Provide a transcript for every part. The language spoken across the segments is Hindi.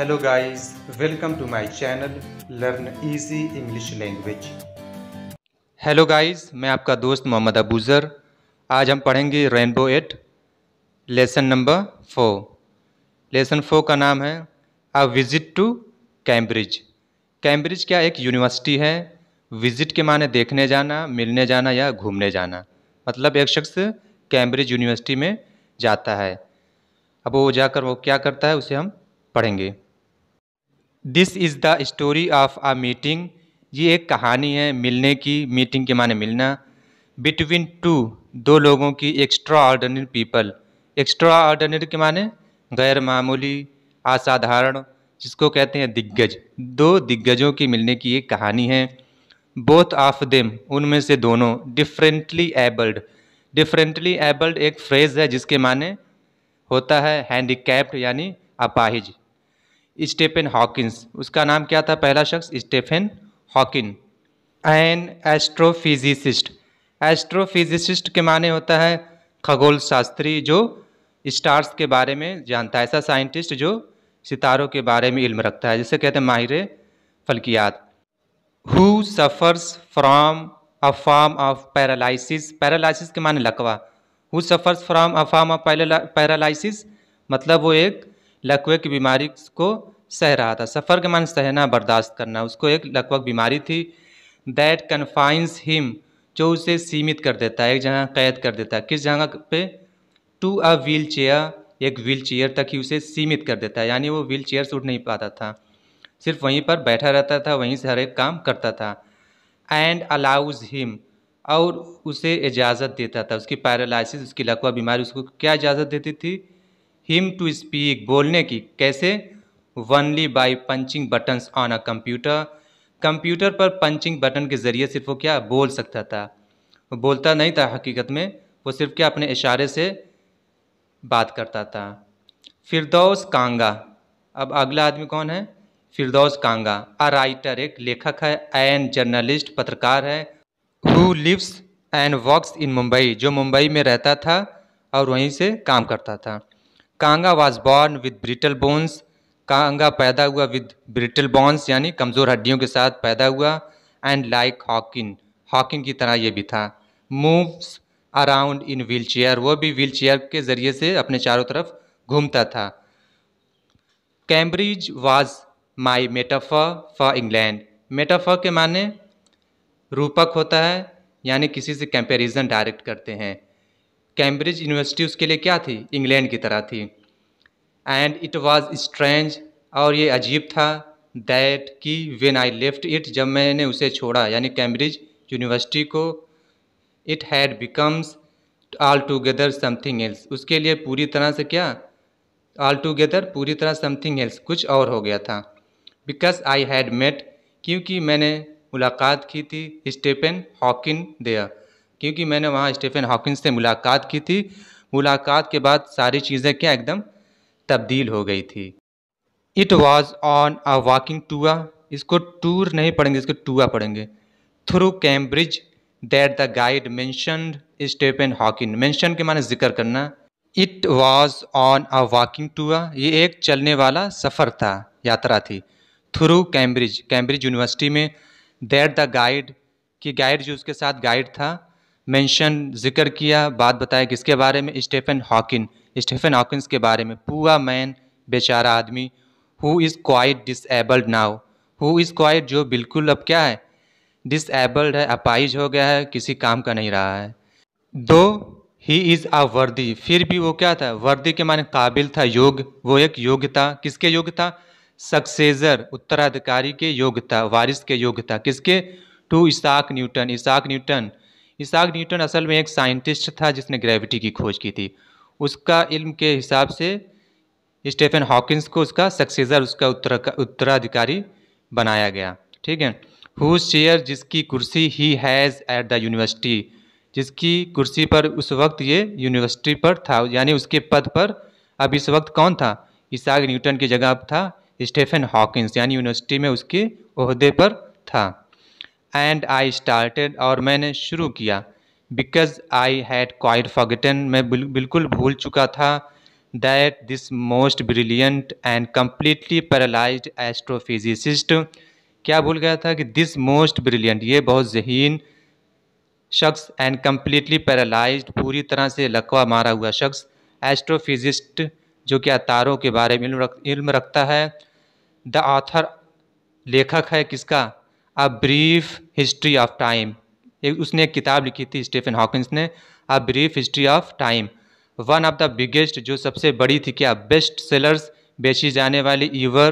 Hello guys welcome to my channel learn easy English language hello guys मैं आपका दोस्त मोहम्मद अबूज़र आज हम पढ़ेंगे Rainbow eight lesson number four lesson four का नाम है a visit to Cambridge Cambridge क्या एक यूनिवर्सिटी है विज़िट के माने देखने जाना मिलने जाना या घूमने जाना मतलब एक शख्स कैम्ब्रिज यूनिवर्सिटी में जाता है अब वो जाकर वो क्या करता है उसे हम पढ़ेंगे this is the story of a meeting ये एक कहानी है मिलने की मीटिंग के माने मिलना बिटवीन टू दो लोगों की extraordinary people extraordinary के माने गैर मामूली असाधारण जिसको कहते हैं दिग्गज दो दिग्गजों की मिलने की एक कहानी है बोथ ऑफ देम उनमें से दोनों डिफरेंटली एबल्ड डिफरेंटली एबल्ड एक फ्रेज़ है जिसके माने होता है हैंडीकैप्ड यानी अपाहिज स्टेफेन हॉकिंस उसका नाम क्या था पहला शख्स Stephen Hawking an astrophysicist astrophysicist के माने होता है खगोल शास्त्री जो स्टार्स के बारे में जानता है ऐसा साइंटिस्ट जो सितारों के बारे में इल्म रखता है जिसे कहते हैं माहिर फलकियात who suffers from a form of paralysis paralysis के माने लकवा who suffers from a form of paralysis मतलब वो एक लकवे की बीमारी को सह रहा था सफ़र के मान सहना बर्दाश्त करना उसको एक लगभग बीमारी थी दैट कन्फाइंस हिम जो उसे सीमित कर देता है एक जगह कैद कर देता है किस जगह पे टू अ व्हील चेयर एक व्हील चेयर तक ही उसे सीमित कर देता है यानी वो व्हील चेयर से उठ नहीं पाता था सिर्फ वहीं पर बैठा रहता था वहीं से हर एक काम करता था एंड अलाउज हिम और उसे इजाज़त देता था उसकी पैरालसिस उसकी लकवा बीमारी उसको क्या इजाज़त देती थी हिम टू स्पीक बोलने की कैसे only by punching buttons on a computer computer पर पंचिंग बटन के ज़रिए सिर्फ वो क्या बोल सकता था वो बोलता नहीं था हकीकत में वो सिर्फ क्या अपने इशारे से बात करता था फिरदौस कांगा अब अगला आदमी कौन है फिरदौस कांगा अ राइटर एक लेखक है एन जर्नलिस्ट पत्रकार है who lives and works in Mumbai जो मुंबई में रहता था और वहीं से काम करता था Kanga was born with brittle bones का अंगा पैदा हुआ विद ब्रिटल बॉन्स यानी कमज़ोर हड्डियों के साथ पैदा हुआ एंड लाइक हॉकिंग हॉकिंग की तरह ये भी था moves around in wheelchair वो भी व्हील चेयर के ज़रिए से अपने चारों तरफ घूमता था Cambridge was my metaphor for England metaphor के माने रूपक होता है यानी किसी से कंपेरिजन डायरेक्ट करते हैं कैम्ब्रिज यूनिवर्सिटी उसके लिए क्या थी इंग्लैंड की तरह थी एंड इट वॉज स्ट्रेंज और ये अजीब था दैट कि वेन आई लेफ्ट इट जब मैंने उसे छोड़ा यानी कैम्ब्रिज यूनिवर्सिटी को it had becomes altogether something else उसके लिए पूरी तरह से क्या ऑल टूगेदर पूरी तरह समथिंग एल्स कुछ और हो गया था बिकॉज आई हैड मेट क्योंकि मैंने मुलाकात की थी स्टेफन हॉकिन देया क्योंकि मैंने वहाँ स्टेफन हॉकिन से मुलाकात की थी मुलाकात के बाद सारी चीज़ें क्या एकदम तब्दील हो गई थी it was on a walking tour इसको टूर नहीं पढ़ेंगे इसको टूआ पढ़ेंगे through Cambridge that the guide mention Stephen Hawking mention के माने जिक्र करना it was on a walking tour ये एक चलने वाला सफ़र था यात्रा थी थ्रू कैम्ब्रिज कैम्ब्रिज यूनिवर्सिटी में दैट द गाइड कि गाइड जो उसके साथ गाइड था मेंशन जिक्र किया बात बताया किसके बारे में स्टेफन हॉकिन स्टेफन हॉकिंस के बारे में पूरा मैन बेचारा आदमी who is quite disabled now who is quite जो बिल्कुल अब क्या है डिसेबल्ड है अपाइज हो गया है किसी काम का नहीं रहा है दो ही इज़ आ वर्दी फिर भी वो क्या था वर्दी के माने काबिल था योग वो एक योग्य था किसके योग्य था सक्सेजर उत्तराधिकारी के योग्य था वारिस के योग्य था किसके to Isaac Newton Isaac Newton Isaac Newton असल में एक साइंटिस्ट था जिसने ग्रेविटी की खोज की थी उसका इल्म के हिसाब से स्टेफन हॉकिंस को उसका सक्सेसर उसका उत्तराधिकारी बनाया गया ठीक है हु चेयर जिसकी कुर्सी ही हैज़ एट द यूनिवर्सिटी जिसकी कुर्सी पर उस वक्त ये यूनिवर्सिटी पर था यानी उसके पद पर अब इस वक्त कौन था इसाक न्यूटन की जगह अब था स्टेफन हॉकिंस यानी यूनिवर्सिटी में उसके उहदे पर था एंड आई स्टार्टेड और मैंने शुरू किया because I had quite forgotten मैं बिल्कुल भूल चुका था that this most brilliant and completely paralyse astrophysicist क्या भूल गया था कि दिस मोस्ट ब्रिलियंट ये बहुत जहीन शख्स एंड कम्प्लीटली पैरालाइज पूरी तरह से लकवा मारा हुआ शख्स एस्ट्रोफिजिस्ट जो कि तारों के बारे में इल्म, रखता है द आथर लेखक है किसका a brief history of time एक उसने एक किताब लिखी थी स्टीफन हॉकिंस ने a brief history of time one of the biggest जो सबसे बड़ी थी क्या बेस्ट सेलर्स बेची जाने वाली ईवर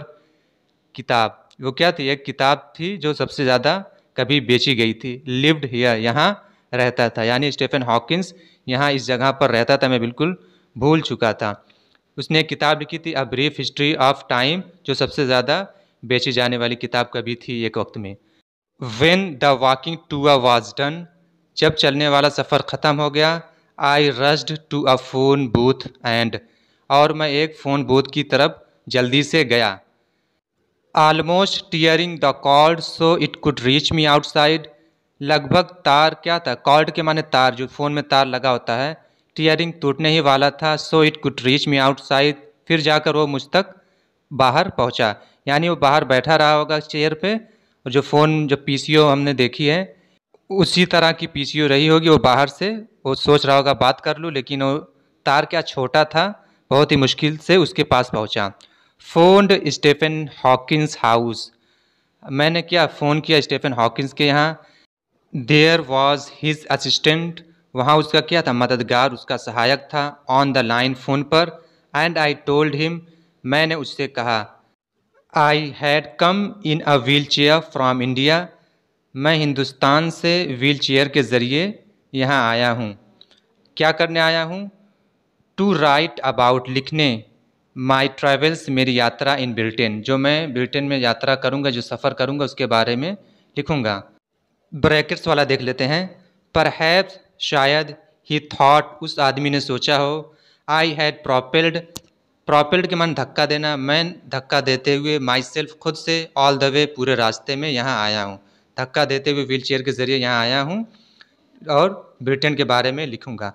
किताब वो क्या थी एक किताब थी जो सबसे ज़्यादा कभी बेची गई थी लिव्ड हेयर यहाँ रहता था यानी स्टीफन हॉकिंस यहाँ इस जगह पर रहता था मैं बिल्कुल भूल चुका था उसने एक किताब लिखी थी a brief history of time जो सबसे ज़्यादा बेची जाने वाली किताब कभी थी एक वक्त में when the walking tour was done जब चलने वाला सफ़र ख़त्म हो गया I rushed to a phone booth and और मैं एक फ़ोन बूथ की तरफ जल्दी से गया almost tearing the cord so it could reach me outside. लगभग तार क्या था कॉर्ड के माने तार जो फ़ोन में तार लगा होता है टीयरिंग टूटने ही वाला था so it could reach me outside फिर जाकर वो मुझ तक बाहर पहुंचा यानी वो बाहर बैठा रहा होगा चेयर पे और जो फ़ोन जो पी हमने देखी है उसी तरह की पी रही होगी वो बाहर से वो सोच रहा होगा बात कर लूँ लेकिन वो तार क्या छोटा था बहुत ही मुश्किल से उसके पास पहुँचा फ़ोन स्टेफन हॉकिंस हाउस मैंने क्या फ़ोन किया स्टेफन हॉकिंस के यहाँ देयर वॉज हिज असिस्टेंट वहाँ उसका क्या था मददगार उसका सहायक था ऑन द लाइन फ़ोन पर एंड आई टोल्ड हिम मैंने उससे कहा I had come in a wheelchair from India मैं हिंदुस्तान से व्हील चेयर के ज़रिए यहाँ आया हूँ क्या करने आया हूँ टू राइट अबाउट लिखने माई ट्रैवल्स मेरी यात्रा इन ब्रिटेन जो मैं ब्रिटेन में यात्रा करूँगा जो सफ़र करूँगा उसके बारे में लिखूँगा ब्रैकेट्स वाला देख लेते हैं पर शायद ही थाट उस आदमी ने सोचा हो आई हैड प्रोपेल्ड प्रॉपर्ट के मन धक्का देना मैं धक्का देते हुए माई सेल्फ खुद से ऑल द वे पूरे रास्ते में यहाँ आया हूँ धक्का देते हुए व्हील चेयर के ज़रिए यहाँ आया हूँ और ब्रिटेन के बारे में लिखूँगा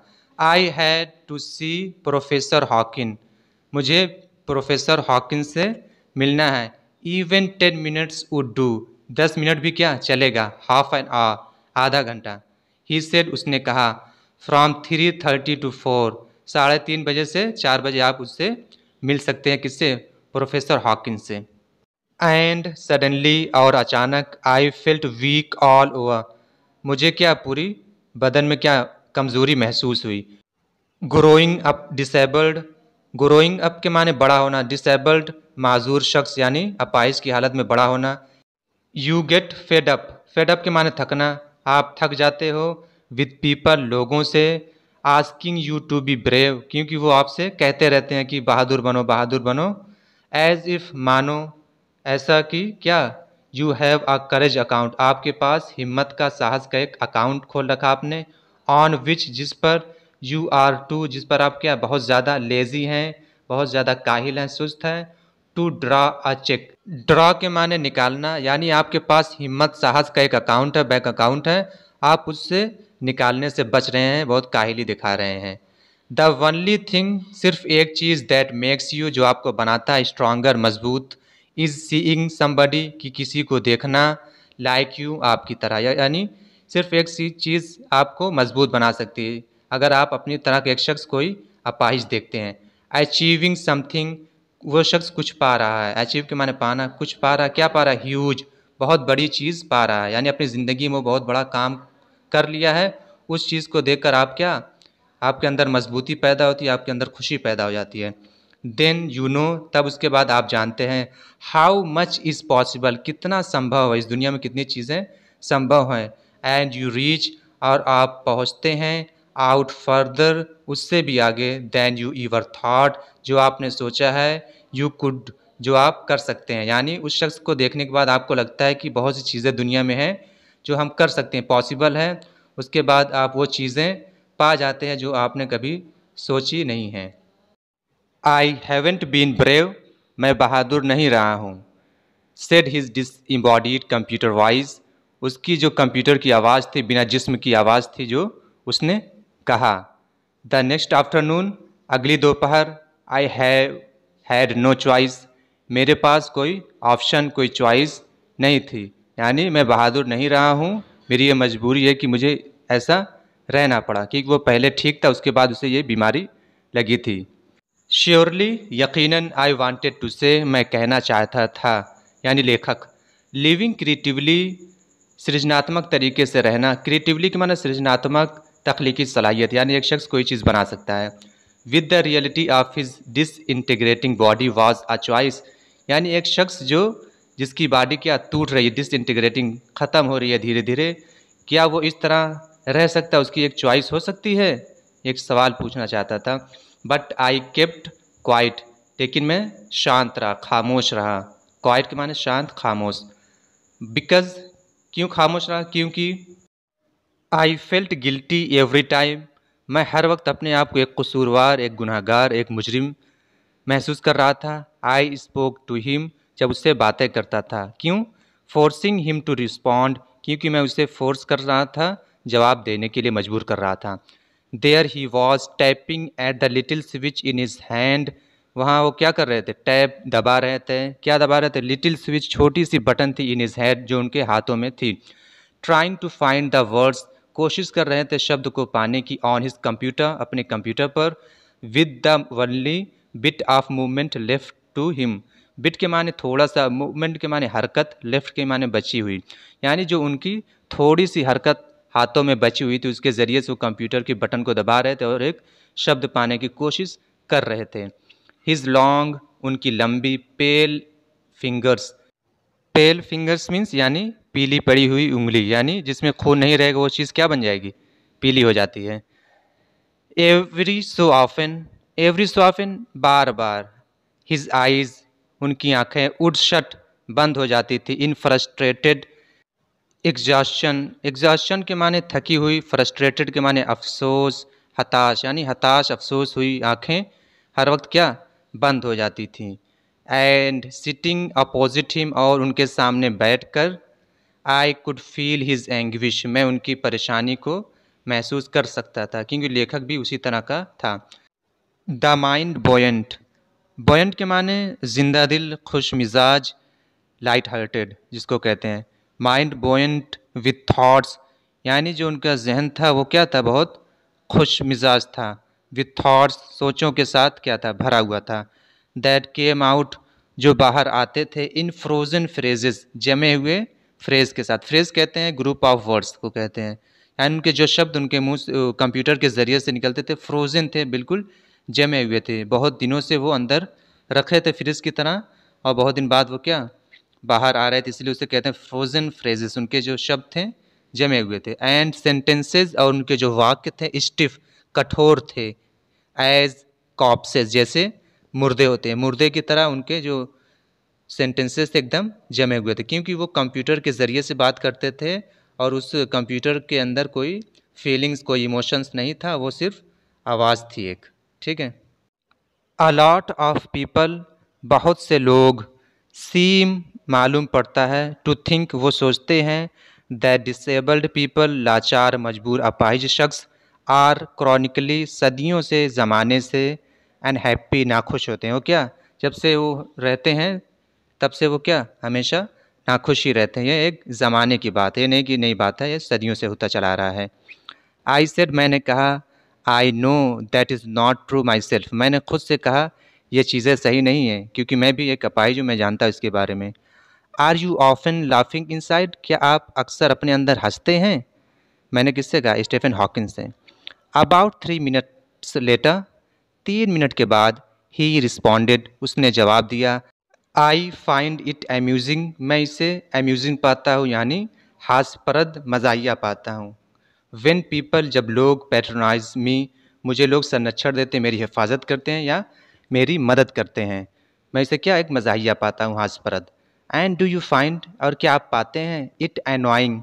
I had to see professor Hawking मुझे प्रोफेसर हॉकिन से मिलना है even ten minutes would do दस मिनट भी क्या चलेगा हाफ एन आवर आधा घंटा ही सेड उसने कहा from three thirty to four साढ़े तीन बजे से चार बजे आप उससे मिल सकते हैं किससे प्रोफेसर हॉकिन से एंड सडनली और अचानक I felt weak all over मुझे क्या पूरी बदन में क्या कमज़ोरी महसूस हुई growing up disabled growing up के माने बड़ा होना डिसेबल्ड माजूर शख्स यानी अपाइज की हालत में बड़ा होना you get fed up fed up के माने थकना आप थक जाते हो विद पीपल लोगों से asking you to be brave क्योंकि वो आपसे कहते रहते हैं कि बहादुर बनो बहादुर बनो एज इफ़ मानो ऐसा कि क्या you have a courage account आपके पास हिम्मत का साहस का एक अकाउंट खोल रखा आपने ऑन विच जिस पर यू आर टू जिस पर आप क्या बहुत ज़्यादा लेज़ी हैं बहुत ज़्यादा काहिल हैं सुस्त हैं to draw a cheque draw के माने निकालना यानी आपके पास हिम्मत साहस का एक अकाउंट है बैंक अकाउंट है आप उससे निकालने से बच रहे हैं बहुत काहली दिखा रहे हैं द वनली थिंग सिर्फ एक चीज़ दैट मेक्स यू जो आपको बनाता है स्ट्रांगर मजबूत इज़ सीइंग समबडी कि किसी को देखना लाइक like यू आपकी तरह यानी सिर्फ एक सी चीज़ आपको मजबूत बना सकती है अगर आप अपनी तरह के एक शख्स कोई अपाहिज देखते हैं अचीविंग समथिंग वो शख्स कुछ पा रहा है अचीव के माने पाना कुछ पा रहा है क्या पा रहा है ह्यूज बहुत बड़ी चीज़ पा रहा है यानी अपनी ज़िंदगी में बहुत बड़ा काम कर लिया है उस चीज़ को देख आप क्या आपके अंदर मजबूती पैदा होती है आपके अंदर खुशी पैदा हो जाती है देन यू नो तब उसके बाद आप जानते हैं हाउ मच इज़ पॉसिबल कितना संभव है इस दुनिया में कितनी चीज़ें संभव हैं एंड यू रीच और आप पहुँचते हैं आउट फर्दर उससे भी आगे दैन यू ईवर थाट जो आपने सोचा है यू कुड जो आप कर सकते हैं यानी उस शख्स को देखने के बाद आपको लगता है कि बहुत सी चीज़ें दुनिया में हैं जो हम कर सकते हैं पॉसिबल है उसके बाद आप वो चीज़ें पा जाते हैं जो आपने कभी सोची नहीं है आई हैवेंट बीन ब्रेव मैं बहादुर नहीं रहा हूँ said his disembodied computer voice उसकी जो कंप्यूटर की आवाज़ थी बिना जिस्म की आवाज़ थी जो उसने कहा द नेक्स्ट आफ्टरनून अगली दोपहर आई हैड नो चॉइस मेरे पास कोई ऑप्शन कोई चॉइस नहीं थी यानी मैं बहादुर नहीं रहा हूँ मेरी ये मजबूरी है कि मुझे ऐसा रहना पड़ा क्योंकि वो पहले ठीक था उसके बाद उसे ये बीमारी लगी थी श्योरली यकीनन आई वांटेड टू से मैं कहना चाहता था यानी लेखक लिविंग क्रिएटिवली सृजनात्मक तरीके से रहना क्रिएटिवली के माना सृजनात्मक तख्लीकी सलाहियत यानी एक शख्स कोई चीज़ बना सकता है with the reality of his disintegrating body was a choice यानी एक शख्स जो जिसकी बॉडी क्या टूट रही है डिसइंटीग्रेटिंग ख़त्म हो रही है धीरे धीरे क्या वो इस तरह रह सकता है उसकी एक चॉइस हो सकती है एक सवाल पूछना चाहता था बट आई केप्ट क्वाइट लेकिन मैं शांत रहा खामोश रहा क्वाइट के माने शांत खामोश बिकॉज क्यों खामोश रहा क्योंकि I felt guilty every time मैं हर वक्त अपने आप को एक कसूरवार एक गुनाहगार एक मुजरिम महसूस कर रहा था आई स्पोक टू हिम जब उससे बातें करता था क्यों फोर्सिंग हिम टू रिस्पॉन्ड क्योंकि मैं उसे फोर्स कर रहा था जवाब देने के लिए मजबूर कर रहा था there he was tapping at the little switch in his hand वहाँ वो क्या कर रहे थे टैप दबा रहे थे क्या दबा रहे थे लिटिल स्विच छोटी सी बटन थी इन हिज हैड जो उनके हाथों में थी trying to find the words कोशिश कर रहे थे शब्द को पाने की ऑन हिज कंप्यूटर अपने कंप्यूटर पर with the only bit of movement left to him bit के माने थोड़ा सा मूवमेंट के माने हरकत लेफ्ट के माने बची हुई यानी जो उनकी थोड़ी सी हरकत हाथों में बची हुई थी उसके ज़रिए से वो कंप्यूटर के बटन को दबा रहे थे और एक शब्द पाने की कोशिश कर रहे थे हिज लॉन्ग उनकी लंबी pale fingers pale fingers means यानी पीली पड़ी हुई उंगली यानी जिसमें खून नहीं रहेगा वो चीज़ क्या बन जाएगी पीली हो जाती है every so often every so often बार बार हिज आइज़ उनकी आंखें उड़सट बंद हो जाती थी इन फ्रस्ट्रेटेड एग्जॉशन एग्जॉशन के माने थकी हुई फ्रस्ट्रेटेड के माने अफसोस हताश यानी हताश अफसोस हुई आँखें हर वक्त क्या बंद हो जाती थी एंड सिटिंग अपोजिट हिम और उनके सामने बैठ कर I could feel his anguish मैं उनकी परेशानी को महसूस कर सकता था क्योंकि लेखक भी उसी तरह का था द माइंड बोयंट बयंट के माने जिंदा दिल खुश मिजाज लाइट हार्टेड जिसको कहते हैं माइंड बोयंट विथ थाट्स यानी जो उनका जहन था वो क्या था बहुत खुश मिजाज था विथ थाट्स सोचों के साथ क्या था भरा हुआ था दैट केम आउट जो बाहर आते थे इन फ्रोजन फ्रेजेस जमे हुए फ्रेज के साथ फ्रेज कहते हैं ग्रुप ऑफ वर्ड्स को कहते हैं यानी उनके जो शब्द उनके मुंह कंप्यूटर के ज़रिए से निकलते थे फ्रोजन थे बिल्कुल जमे हुए थे बहुत दिनों से वो अंदर रखे थे फ्रिज की तरह और बहुत दिन बाद वो क्या बाहर आ रहे थे इसलिए उसे कहते हैं फ्रोजन फ्रेजेस उनके जो शब्द थे जमे हुए थे एंड सेंटेंसेज और उनके जो वाक्य थे स्टिफ कठोर थे एज कॉप्सेज जैसे मुर्दे होते हैं मुर्दे की तरह उनके जो सेंटेंसेस थे एकदम जमे हुए थे क्योंकि वो कंप्यूटर के ज़रिए से बात करते थे और उस कंप्यूटर के अंदर कोई फीलिंग्स कोई इमोशंस नहीं था वो सिर्फ आवाज़ थी एक ठीक है अलाट ऑफ पीपल बहुत से लोग सीम मालूम पड़ता है टू थिंक वो सोचते हैं दैट डिसेबल्ड पीपल लाचार मजबूर अपाहिज शख्स आर क्रॉनिकली सदियों से ज़माने से अनहैप्पी नाखुश होते हैं वो क्या जब से वो रहते हैं तब से वो क्या हमेशा नाखुश ही रहते हैं ये एक ज़माने की बात है नहीं कि नई बात है ये सदियों से होता चला रहा है आई सेड मैंने कहा I know that is not true myself मैंने खुद से कहा ये चीज़ें सही नहीं हैं क्योंकि मैं भी एक अपाहिज हूँ मैं जानता हूँ इसके बारे में are you often laughing inside क्या आप अक्सर अपने अंदर हंसते हैं मैंने किससे कहा स्टेफन हॉकिंस से अबाउट थ्री मिनट्स लेटर तीन मिनट के बाद ही रिस्पॉन्डेड उसने जवाब दिया आई फाइंड इट अम्यूजिंग मैं इसे अम्यूजिंग पाता हूँ यानी हास्परद मजाया पाता हूँ वन पीपल जब लोग पैटर्नाइज मी मुझे लोग संरक्षण देते मेरी हिफाजत करते हैं या मेरी मदद करते हैं मैं इसे क्या एक मजाहिया पाता हूँ हाजपरद एंड डू यू फाइंड और क्या आप पाते हैं इट एनोइंग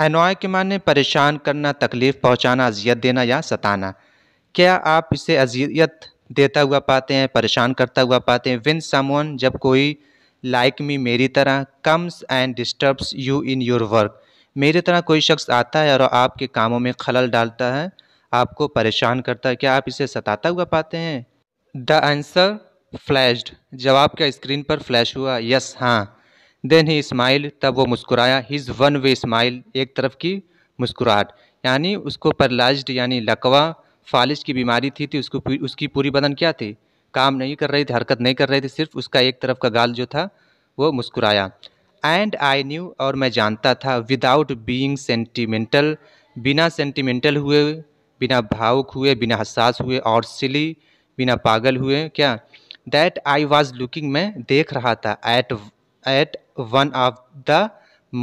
एनोय के माने परेशान करना तकलीफ़ पहुँचाना अजियत देना या सताना क्या आप इसे अजियत देता हुआ पाते हैं परेशान करता हुआ पाते हैं विन समन जब कोई लाइक like मी मेरी तरह comes and disturbs you in your work मेरी तरह कोई शख्स आता है और आपके कामों में खलल डालता है आपको परेशान करता है क्या आप इसे सताता हुआ पाते हैं द आंसर फ्लैश्ड जवाब क्या स्क्रीन पर फ्लैश हुआ यस हाँ देन ही स्माइल तब वो मुस्कुराया हिज वन वे स्माइल एक तरफ की मुस्कुराहट यानी उसको परलाइज्ड यानी लकवा फालिश की बीमारी थी थी उसको उसकी पूरी बदन क्या थी काम नहीं कर रही थी हरकत नहीं कर रही थी सिर्फ उसका एक तरफ का गाल जो था वो मुस्कुराया एंड आई न्यू और मैं जानता था विदाउट बीइंग सेंटिमेंटल बिना सेंटिमेंटल हुए बिना भावुक हुए बिना हसास हुए और सिली बिना पागल हुए क्या दैट आई वॉज लुकिंग मैं देख रहा था at at one of the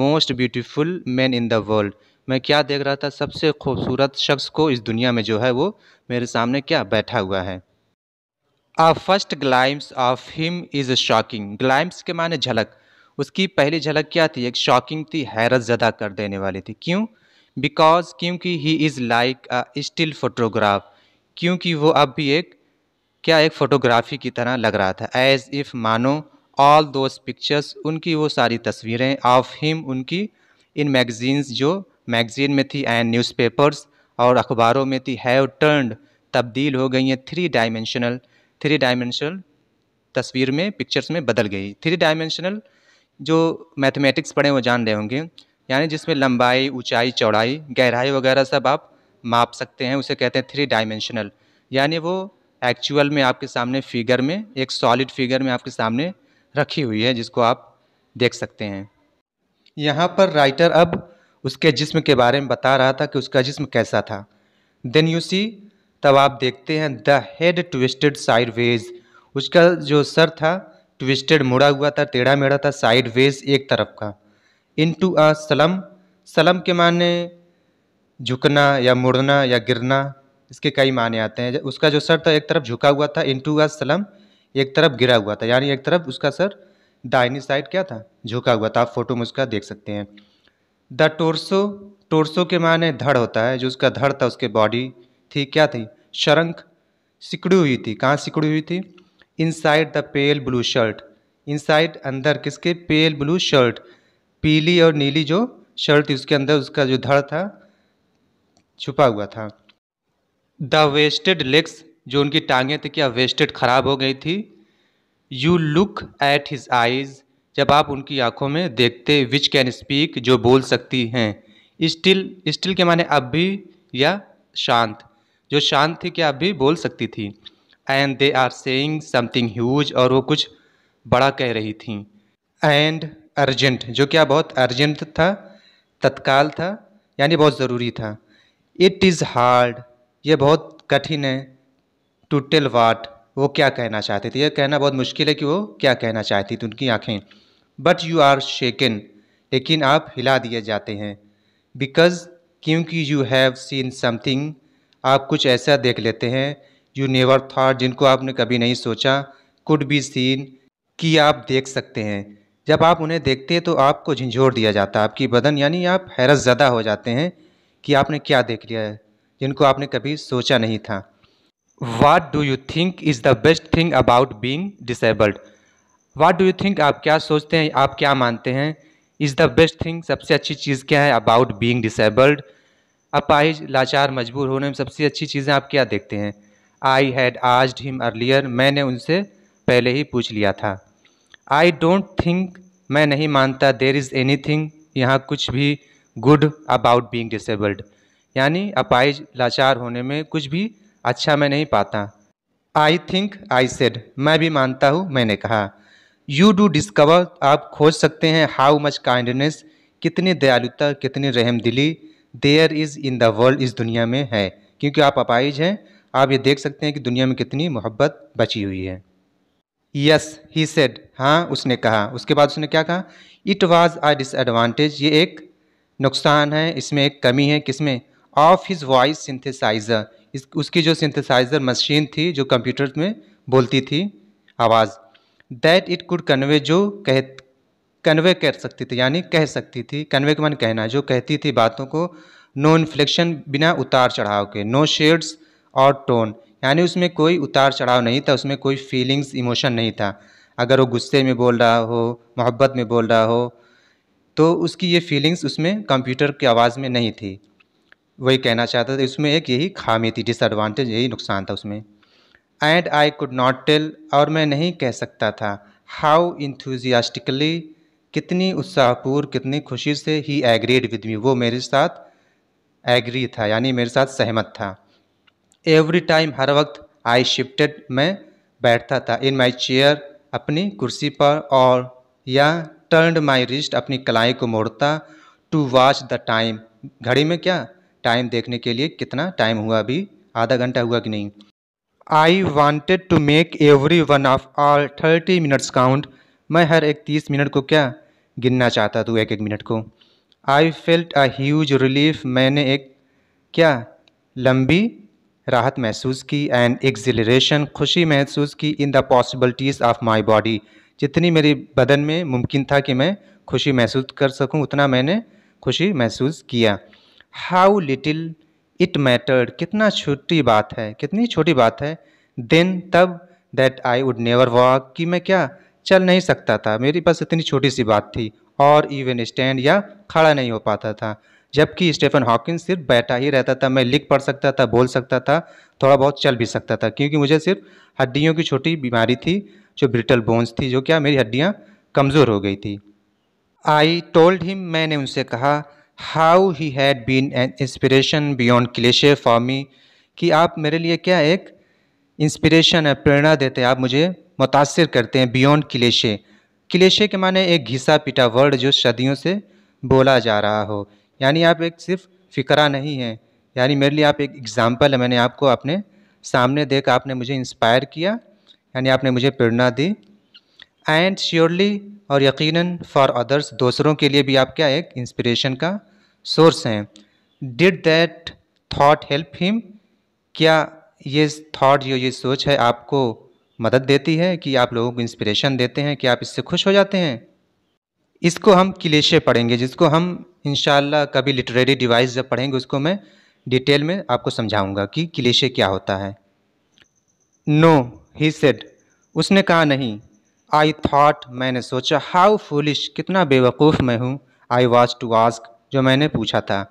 most beautiful man in the world मैं क्या देख रहा था सबसे खूबसूरत शख्स को इस दुनिया में जो है वो मेरे सामने क्या बैठा हुआ है a first glimpse of him is shocking glimpse के माने झलक उसकी पहली झलक क्या थी एक शॉकिंग थी हैरत ज़दा कर देने वाली थी क्यों बिकॉज क्योंकि he is like a still photograph क्योंकि वो अब भी एक क्या एक फ़ोटोग्राफी की तरह लग रहा था एज़ इफ़ मानो ऑल दोज पिक्चर्स उनकी वो सारी तस्वीरें ऑफ हिम उनकी इन मैगज़ीन्स जो मैगज़ीन में थी एंड न्यूज़पेपर्स और अखबारों में थी हैव टर्नड तब्दील हो गई हैं थ्री डायमेंशनल थ्री डायमेंशनल तस्वीर में पिक्चर्स में बदल गई थ्री डायमेंशनल जो मैथमेटिक्स पढ़े वो जान रहे होंगे यानी जिसमें लंबाई ऊंचाई चौड़ाई गहराई वगैरह सब आप माप सकते हैं उसे कहते हैं थ्री डायमेंशनल यानी वो एक्चुअल में आपके सामने फिगर में एक सॉलिड फिगर में आपके सामने रखी हुई है जिसको आप देख सकते हैं यहाँ पर राइटर अब उसके जिस्म के बारे में बता रहा था कि उसका जिस्म कैसा था देन यू सी तब आप देखते हैं the head twisted sideways उसका जो सर था ट्विस्टेड मुड़ा हुआ था टेढ़ा मेढ़ा था साइड वेज एक तरफ का इन टू अ सलम सलम के माने झुकना या मुड़ना या गिरना इसके कई माने आते हैं उसका जो सर था एक तरफ झुका हुआ था इंटू आ सलम एक तरफ गिरा हुआ था यानी एक तरफ उसका सर दाहिनी साइड क्या था झुका हुआ था आप फोटो में उसका देख सकते हैं द टोरसो टोरसो के माने धड़ होता है जो उसका धड़ था उसके बॉडी थी क्या थी शरंख सिकड़ी हुई थी कहाँ सिकड़ी हुई थी inside the pale blue shirt inside अंदर किसके पेल ब्लू शर्ट पीली और नीली जो शर्ट थी उसके अंदर उसका जो धड़ था छुपा हुआ था द वेस्टेड लेग्स जो उनकी टांगें थी क्या वेस्टेड ख़राब हो गई थी you look at his eyes जब आप उनकी आँखों में देखते विच कैन स्पीक जो बोल सकती हैं स्टिल स्टिल के माने अब भी या शांत जो शांत थी क्या अब भी बोल सकती थी and they are saying something huge और वो कुछ बड़ा कह रही थी एंड अर्जेंट जो क्या बहुत अर्जेंट था तत्काल था यानी बहुत ज़रूरी था इट इज़ हार्ड ये बहुत कठिन है टू टेल वाट वो क्या कहना चाहते थे यह कहना बहुत मुश्किल है कि वो क्या कहना चाहती थी उनकी आँखें बट यू आर शेकन लेकिन आप हिला दिए जाते हैं बिकॉज क्योंकि यू हैव सीन समथिंग आप कुछ ऐसा देख लेते हैं यू नेवर थाट जिनको आपने कभी नहीं सोचा कुड बी सीन कि आप देख सकते हैं जब आप उन्हें देखते हैं तो आपको झंझोर दिया जाता है आपकी बदन यानी आप हैरत ज़्यादा हो जाते हैं कि आपने क्या देख लिया है जिनको आपने कभी सोचा नहीं था what do you think is the best thing about being disabled what do you think आप क्या सोचते हैं आप क्या मानते हैं इज़ द बेस्ट थिंग सबसे अच्छी चीज़ क्या है अबाउट बींग डिसबल्ड अपाहिज लाचार मजबूर होने में सबसे अच्छी चीज़ें आप क्या देखते हैं आई हैड आज हिम अर्लियर मैंने उनसे पहले ही पूछ लिया था आई डोंट थिंक मैं नहीं मानता देर इज़ एनी थिंग यहाँ कुछ भी गुड अबाउट बींग डिसेबल्ड यानी अपाइज लाचार होने में कुछ भी अच्छा मैं नहीं पाता आई थिंक आई सेड मैं भी मानता हूँ मैंने कहा यू डू डिस्कवर आप खोज सकते हैं हाउ मच काइंडनेस कितनी दयालुता कितनी रहमदिली there is in the world इस दुनिया में है क्योंकि आप अपाइज हैं आप ये देख सकते हैं कि दुनिया में कितनी मोहब्बत बची हुई है यस ही सेड हाँ उसने कहा उसके बाद उसने क्या कहा इट वॉज़ आ डिसएडवाटेज ये एक नुकसान है इसमें एक कमी है किसमें ऑफ हिज वॉइस सिंथेसाइज़र इस उसकी जो सिंथेसाइज़र मशीन थी जो कंप्यूटर में बोलती थी आवाज़ दैट इट कुड कन्वे जो कह कन्वे कर सकती थी यानी कह सकती थी कन्वे के मन कहना जो कहती थी बातों को नो इन्फ्लेक्शन बिना उतार चढ़ाव के नो शेड्स और टोन यानी उसमें कोई उतार चढ़ाव नहीं था उसमें कोई फीलिंग्स इमोशन नहीं था अगर वो गुस्से में बोल रहा हो मोहब्बत में बोल रहा हो तो उसकी ये फीलिंग्स उसमें कंप्यूटर की आवाज़ में नहीं थी वही कहना चाहता था उसमें एक यही खामी थी डिसएडवांटेज यही नुकसान था उसमें and I could not tell और मैं नहीं कह सकता था हाउ इंथ्यूजियास्टिकली कितनी उत्साहपूर्ण कितनी खुशी से ही एग्रीड विद मी वो मेरे साथ एग्री था यानी मेरे साथ सहमत था एवरी टाइम हर वक्त आई शिफ्टेड मैं बैठता था इन माई चेयर अपनी कुर्सी पर और या टर्नड माई रिस्ट अपनी कलाई को मोड़ता टू वॉच द टाइम घड़ी में क्या टाइम देखने के लिए कितना टाइम हुआ अभी आधा घंटा हुआ कि नहीं I wanted to make every one of all thirty minutes count मैं हर एक तीस मिनट को क्या गिनना चाहता था एक एक मिनट को I felt a huge relief मैंने एक क्या लंबी राहत महसूस की एंड एक्जिलेशन खुशी महसूस की in the possibilities of my body जितनी मेरी बदन में मुमकिन था कि मैं खुशी महसूस कर सकूं उतना मैंने खुशी महसूस किया हाउ लिटिल इट मैटर्ड कितना छोटी बात है कितनी छोटी बात है देन तब that I would never walk कि मैं क्या चल नहीं सकता था मेरी बस इतनी छोटी सी बात थी और इवन स्टैंड या खड़ा नहीं हो पाता था जबकि स्टेफन हॉकिंस सिर्फ बैठा ही रहता था मैं लिख पढ़ सकता था बोल सकता था थोड़ा बहुत चल भी सकता था क्योंकि मुझे सिर्फ हड्डियों की छोटी बीमारी थी जो ब्रिटल बोन्स थी जो क्या मेरी हड्डियाँ कमज़ोर हो गई थी आई टोल्ड हिम मैंने उनसे कहा how he had been an inspiration beyond cliche for me कि आप मेरे लिए क्या एक इंस्पिरेशन है प्रेरणा देते हैं आप मुझे मुतासर करते हैं बियॉन्ड क्लेशे क्लेशे के माने एक घिसा पिटा वर्ड जो सदियों से बोला जा रहा हो यानी आप एक सिर्फ फिकरा नहीं हैं यानी मेरे लिए आप एक एग्ज़ाम्पल है मैंने आपको अपने सामने देख आपने मुझे इंस्पायर किया यानी आपने मुझे प्रेरणा दी एंड श्योरली और यकीनन फॉर अदर्स दूसरों के लिए भी आप क्या एक इंस्पिरेशन का सोर्स हैं did that thought help him क्या ये थाट जो ये सोच है आपको मदद देती है कि आप लोगों को इंस्पिरेशन देते हैं कि आप इससे खुश हो जाते हैं इसको हम क्लेशे पढ़ेंगे जिसको हम इन कभी लिटरेरी डिवाइस जब पढ़ेंगे उसको मैं डिटेल में आपको समझाऊंगा कि क्लेशे क्या होता है नो ही सेड उसने कहा नहीं आई थाट मैंने सोचा हाउ फुलिश कितना बेवकूफ़ मैं हूँ आई वॉज टू आस्क जो मैंने पूछा था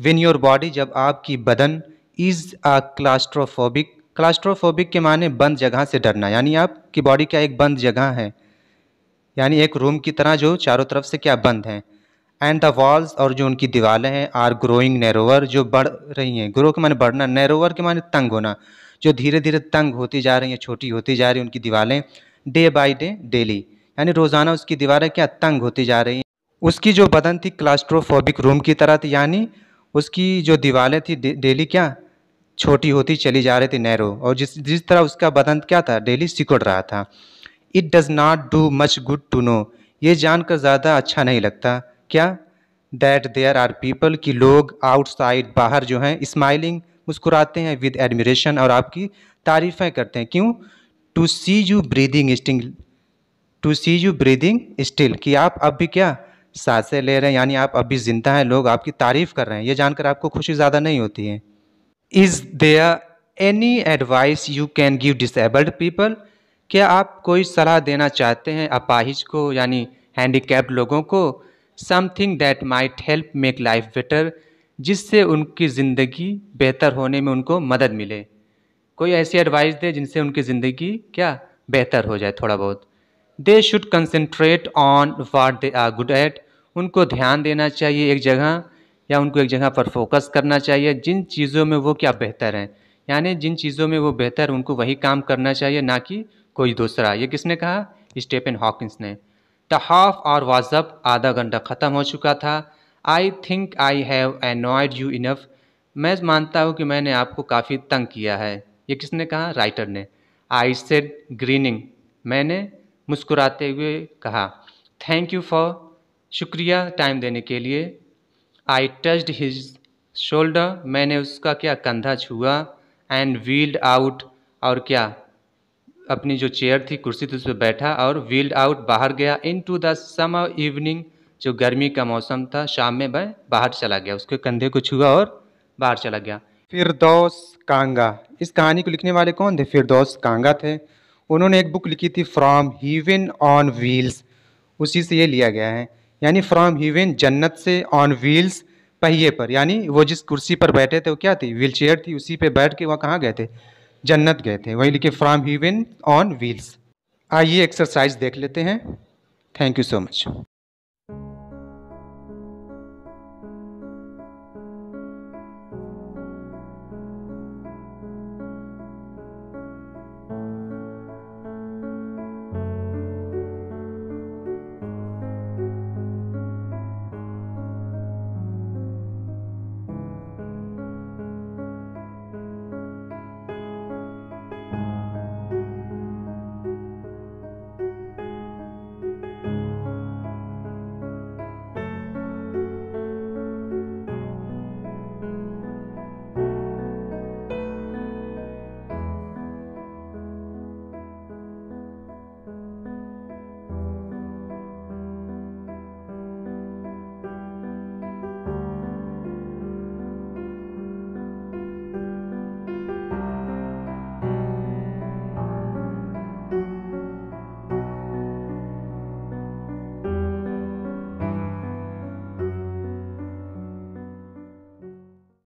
विन योर बॉडी जब आपकी बदन इज़ आ क्लास्ट्रोफोबिक क्लास्ट्रोफोबिक के माने बंद जगह से डरना यानी आपकी बॉडी क्या एक बंद जगह है यानी एक रूम की तरह जो चारों तरफ से क्या बंद हैं एंड द वॉल्स और जो उनकी दीवारें हैं आर ग्रोइंग नैरोवर जो बढ़ रही हैं ग्रो के माने बढ़ना नैरोवर के माने तंग होना जो धीरे धीरे तंग होती जा रही हैं छोटी होती जा रही हैं उनकी दीवारें डे बाई डे डेली यानी रोज़ाना उसकी दीवारें क्या तंग होती जा रही हैं उसकी जो बदन थी क्लास्ट्रोफोबिक रूम की तरह थी यानी उसकी जो दीवारें थी डेली क्या छोटी होती चली जा रही थी नैरो और जिस जिस तरह उसका बदन क्या था डेली सिकुड़ रहा था it does not do much good to know ये जानकर ज़्यादा अच्छा नहीं लगता क्या दैट देयर आर पीपल कि लोग आउटसाइड बाहर जो हैं स्माइलिंग मुस्कुराते हैं विद एडमिरेशन और आपकी तारीफ़ें करते हैं क्यों to see you breathing still to see you breathing still कि आप अब भी क्या सांसें ले रहे हैं यानी आप अभी ज़िंदा हैं लोग आपकी तारीफ़ कर रहे हैं ये जानकर आपको खुशी ज़्यादा नहीं होती है is there any advice you can give disabled people क्या आप कोई सलाह देना चाहते हैं अपाहिज को यानी हैंडीकैप्ड लोगों को something that might help make life better जिससे उनकी ज़िंदगी बेहतर होने में उनको मदद मिले कोई ऐसी एडवाइस दे जिनसे उनकी ज़िंदगी क्या बेहतर हो जाए थोड़ा बहुत they should concentrate on what they are good at उनको ध्यान देना चाहिए एक जगह या उनको एक जगह पर फोकस करना चाहिए जिन चीज़ों में वो क्या बेहतर हैं यानी जिन चीज़ों में वो बेहतर उनको वही काम करना चाहिए ना कि कोई दूसरा ये किसने कहा स्टेपन हॉकिंस ने हाफ़ और वाजब आधा घंटा ख़त्म हो चुका था I think I have annoyed you enough मैं मानता हूँ कि मैंने आपको काफ़ी तंग किया है ये किसने कहा राइटर ने आई सेड ग्रीनिंग मैंने मुस्कुराते हुए कहा थैंक यू फॉर शुक्रिया टाइम देने के लिए आई टच्ड हिज शोल्डर मैंने उसका क्या कंधा छुआ एंड व्हील्ड आउट और क्या अपनी जो चेयर थी कुर्सी थी उस पर बैठा और व्हील्ड आउट बाहर गया into the summer evening जो गर्मी का मौसम था शाम में वह बाहर चला गया उसके कंधे को छुआ और बाहर चला गया फिरदौस कांगा इस कहानी को लिखने वाले कौन थे फिरदौस कांगा थे उन्होंने एक बुक लिखी थी फ्रॉम हीवन ऑन व्हील्स उसी से ये लिया गया है यानी फ्रॉम हीवन जन्नत से ऑन व्हील्स पहिए पर यानी वो जिस कुर्सी पर बैठे थे वो क्या थी व्हील चेयर थी उसी पे बैठ के वह कहाँ गए थे जन्नत गए थे वहीं लिखे फ्राम ही ऑन व्हील्स आइए एक्सरसाइज देख लेते हैं थैंक यू सो मच